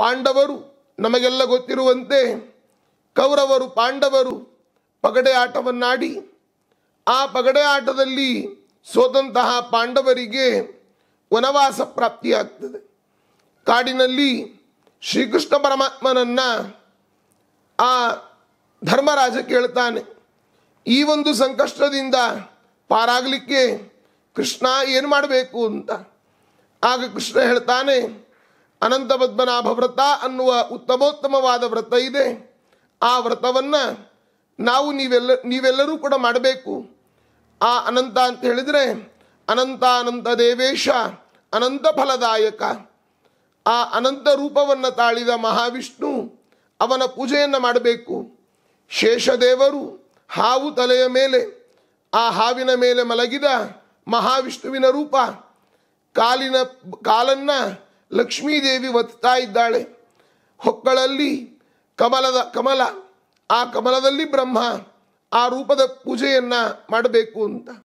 ಪಾಂಡವರು ನಮಗೆಲ್ಲ ಗೊತ್ತಿರುವಂತೆ ಕೌರವರು ಪಾಂಡವರು ಪಗಡೆ ಆಟವನ್ನಾಡಿ ಆ ಪಗಡೆ ಆಟದಲ್ಲಿ ಸೋತಂತಹ ಪಾಂಡವರಿಗೆ ವನವಾಸ ಪ್ರಾಪ್ತಿಯಾಗ್ತದೆ ಕಾಡಿನಲ್ಲಿ ಶ್ರೀಕೃಷ್ಣ ಪರಮಾತ್ಮನನ್ನು ಆ ಧರ್ಮರಾಜ ಕೇಳ್ತಾನೆ ಈ ಒಂದು ಸಂಕಷ್ಟದಿಂದ ಪಾರಾಗಲಿಕ್ಕೆ ಕೃಷ್ಣ ಏನು ಮಾಡಬೇಕು ಅಂತ ಆಗ ಕೃಷ್ಣ ಹೇಳ್ತಾನೆ ಅನಂತ ಪದ್ಮನಾಭ ವ್ರತ ಅನ್ನುವ ಉತ್ತಮೋತ್ತಮವಾದ ವ್ರತ ಇದೆ ಆ ವ್ರತವನ್ನು ನಾವು ನೀವೆಲ್ಲ ನೀವೆಲ್ಲರೂ ಕೂಡ ಮಾಡಬೇಕು ಆ ಅನಂತ ಅಂತ ಹೇಳಿದರೆ ಅನಂತ ಅನಂತ ದೇವೇಶ ಅನಂತ ಫಲದಾಯಕ ಆ ಅನಂತ ರೂಪವನ್ನು ತಾಳಿದ ಮಹಾವಿಷ್ಣು ಅವನ ಪೂಜೆಯನ್ನು ಮಾಡಬೇಕು ಶೇಷದೇವರು ಹಾವು ತಲೆಯ ಮೇಲೆ ಆ ಹಾವಿನ ಮೇಲೆ ಮಲಗಿದ ಮಹಾವಿಷ್ಣುವಿನ ರೂಪ ಕಾಲಿನ ಕಾಲನ್ನು ಲಕ್ಷ್ಮೀದೇವಿ ಒತ್ತಾ ಇದ್ದಾಳೆ ಹೊಕ್ಕಳಲ್ಲಿ ಕಮಲದ ಕಮಲ ಆ ಕಮಲದಲ್ಲಿ ಬ್ರಹ್ಮ ಆ ರೂಪದ ಪೂಜೆಯನ್ನು ಮಾಡಬೇಕು ಅಂತ